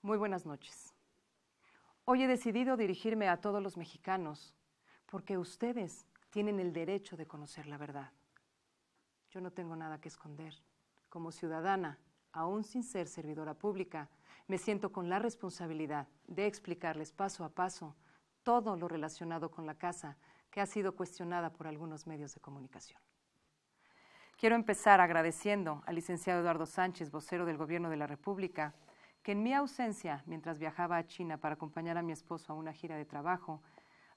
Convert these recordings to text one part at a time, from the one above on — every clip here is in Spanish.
Muy buenas noches. Hoy he decidido dirigirme a todos los mexicanos porque ustedes tienen el derecho de conocer la verdad. Yo no tengo nada que esconder. Como ciudadana, aún sin ser servidora pública, me siento con la responsabilidad de explicarles paso a paso todo lo relacionado con la casa que ha sido cuestionada por algunos medios de comunicación. Quiero empezar agradeciendo al licenciado Eduardo Sánchez, vocero del Gobierno de la República, en mi ausencia, mientras viajaba a China para acompañar a mi esposo a una gira de trabajo,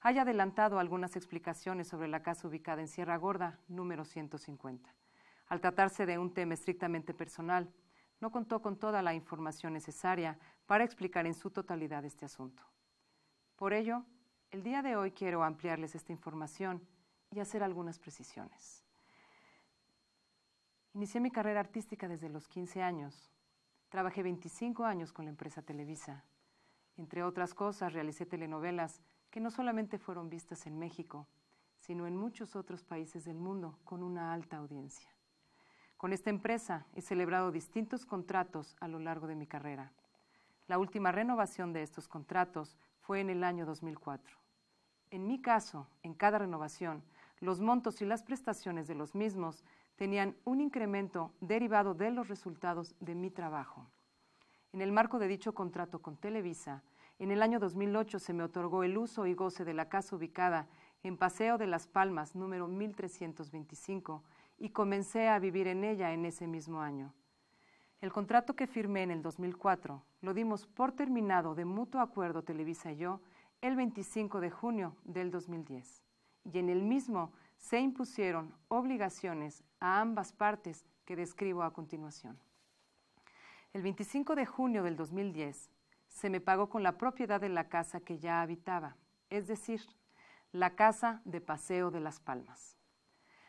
haya adelantado algunas explicaciones sobre la casa ubicada en Sierra Gorda, número 150. Al tratarse de un tema estrictamente personal, no contó con toda la información necesaria para explicar en su totalidad este asunto. Por ello, el día de hoy quiero ampliarles esta información y hacer algunas precisiones. Inicié mi carrera artística desde los 15 años, Trabajé 25 años con la empresa Televisa. Entre otras cosas, realicé telenovelas que no solamente fueron vistas en México, sino en muchos otros países del mundo con una alta audiencia. Con esta empresa he celebrado distintos contratos a lo largo de mi carrera. La última renovación de estos contratos fue en el año 2004. En mi caso, en cada renovación, los montos y las prestaciones de los mismos tenían un incremento derivado de los resultados de mi trabajo. En el marco de dicho contrato con Televisa, en el año 2008 se me otorgó el uso y goce de la casa ubicada en Paseo de las Palmas número 1325 y comencé a vivir en ella en ese mismo año. El contrato que firmé en el 2004 lo dimos por terminado de mutuo acuerdo Televisa y yo el 25 de junio del 2010 y en el mismo se impusieron obligaciones a ambas partes que describo a continuación. El 25 de junio del 2010 se me pagó con la propiedad de la casa que ya habitaba, es decir, la casa de Paseo de las Palmas.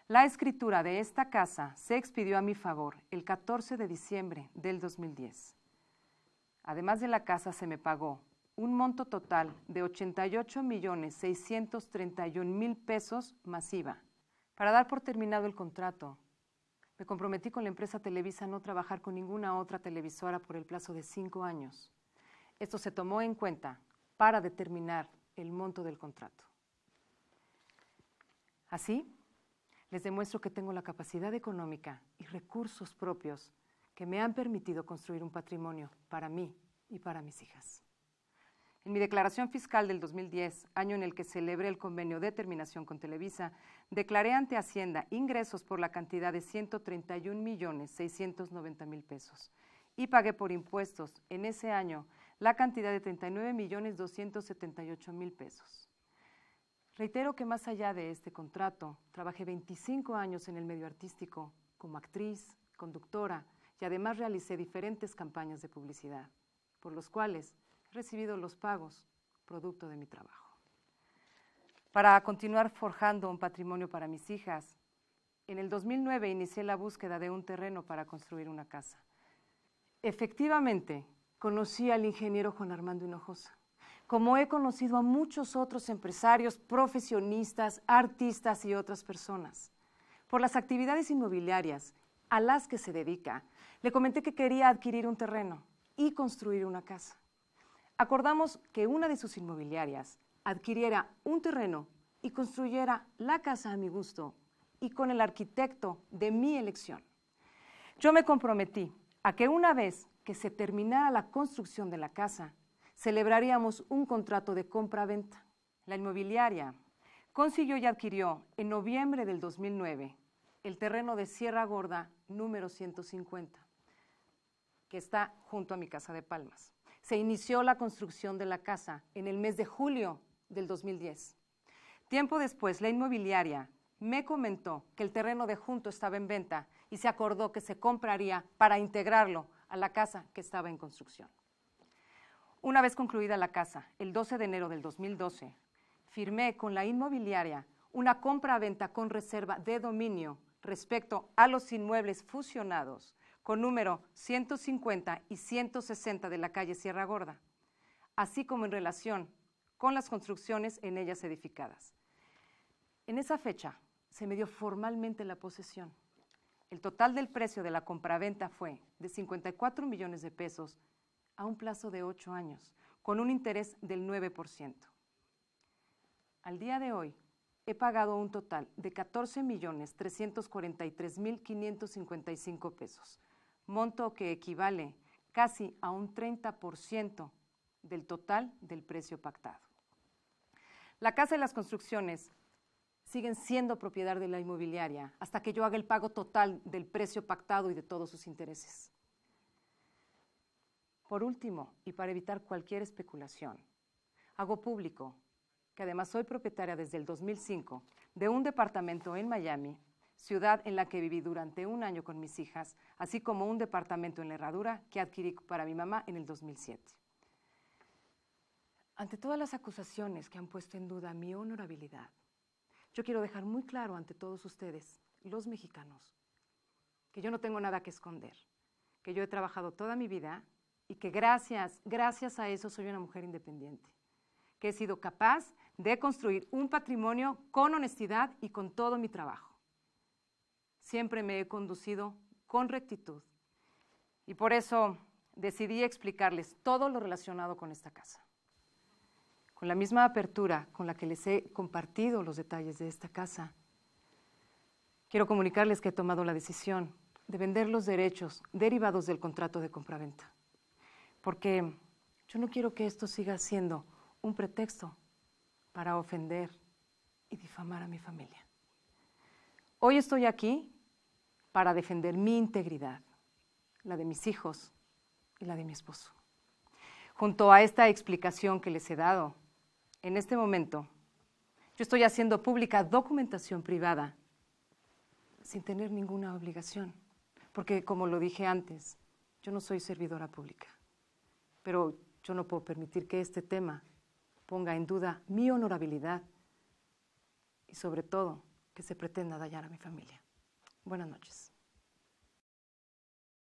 La escritura de esta casa se expidió a mi favor el 14 de diciembre del 2010. Además de la casa se me pagó un monto total de 88 millones 631 mil pesos masiva para dar por terminado el contrato. Me comprometí con la empresa Televisa a no trabajar con ninguna otra televisora por el plazo de cinco años. Esto se tomó en cuenta para determinar el monto del contrato. Así, les demuestro que tengo la capacidad económica y recursos propios que me han permitido construir un patrimonio para mí y para mis hijas. En mi declaración fiscal del 2010, año en el que celebré el convenio de terminación con Televisa, declaré ante Hacienda ingresos por la cantidad de 131 millones 690 mil pesos y pagué por impuestos en ese año la cantidad de 39 millones 278 mil pesos. Reitero que más allá de este contrato, trabajé 25 años en el medio artístico, como actriz, conductora y además realicé diferentes campañas de publicidad, por los cuales recibido los pagos producto de mi trabajo. Para continuar forjando un patrimonio para mis hijas, en el 2009 inicié la búsqueda de un terreno para construir una casa. Efectivamente, conocí al ingeniero Juan Armando Hinojosa, como he conocido a muchos otros empresarios, profesionistas, artistas y otras personas. Por las actividades inmobiliarias a las que se dedica, le comenté que quería adquirir un terreno y construir una casa acordamos que una de sus inmobiliarias adquiriera un terreno y construyera la casa a mi gusto y con el arquitecto de mi elección. Yo me comprometí a que una vez que se terminara la construcción de la casa, celebraríamos un contrato de compra-venta. La inmobiliaria consiguió y adquirió en noviembre del 2009 el terreno de Sierra Gorda número 150, que está junto a mi casa de Palmas se inició la construcción de la casa en el mes de julio del 2010. Tiempo después, la inmobiliaria me comentó que el terreno de junto estaba en venta y se acordó que se compraría para integrarlo a la casa que estaba en construcción. Una vez concluida la casa, el 12 de enero del 2012, firmé con la inmobiliaria una compra-venta con reserva de dominio respecto a los inmuebles fusionados con número 150 y 160 de la calle Sierra Gorda, así como en relación con las construcciones en ellas edificadas. En esa fecha se me dio formalmente la posesión. El total del precio de la compraventa fue de 54 millones de pesos a un plazo de 8 años, con un interés del 9%. Al día de hoy, he pagado un total de 14 millones 343 mil pesos, monto que equivale casi a un 30% del total del precio pactado. La casa y las construcciones siguen siendo propiedad de la inmobiliaria hasta que yo haga el pago total del precio pactado y de todos sus intereses. Por último, y para evitar cualquier especulación, hago público que además soy propietaria desde el 2005 de un departamento en Miami ciudad en la que viví durante un año con mis hijas, así como un departamento en la Herradura que adquirí para mi mamá en el 2007. Ante todas las acusaciones que han puesto en duda mi honorabilidad, yo quiero dejar muy claro ante todos ustedes, los mexicanos, que yo no tengo nada que esconder, que yo he trabajado toda mi vida y que gracias, gracias a eso soy una mujer independiente, que he sido capaz de construir un patrimonio con honestidad y con todo mi trabajo siempre me he conducido con rectitud. Y por eso decidí explicarles todo lo relacionado con esta casa. Con la misma apertura con la que les he compartido los detalles de esta casa, quiero comunicarles que he tomado la decisión de vender los derechos derivados del contrato de compraventa. Porque yo no quiero que esto siga siendo un pretexto para ofender y difamar a mi familia. Hoy estoy aquí para defender mi integridad, la de mis hijos y la de mi esposo. Junto a esta explicación que les he dado, en este momento yo estoy haciendo pública documentación privada sin tener ninguna obligación, porque como lo dije antes, yo no soy servidora pública, pero yo no puedo permitir que este tema ponga en duda mi honorabilidad y sobre todo que se pretenda dañar a mi familia. Buenas noches.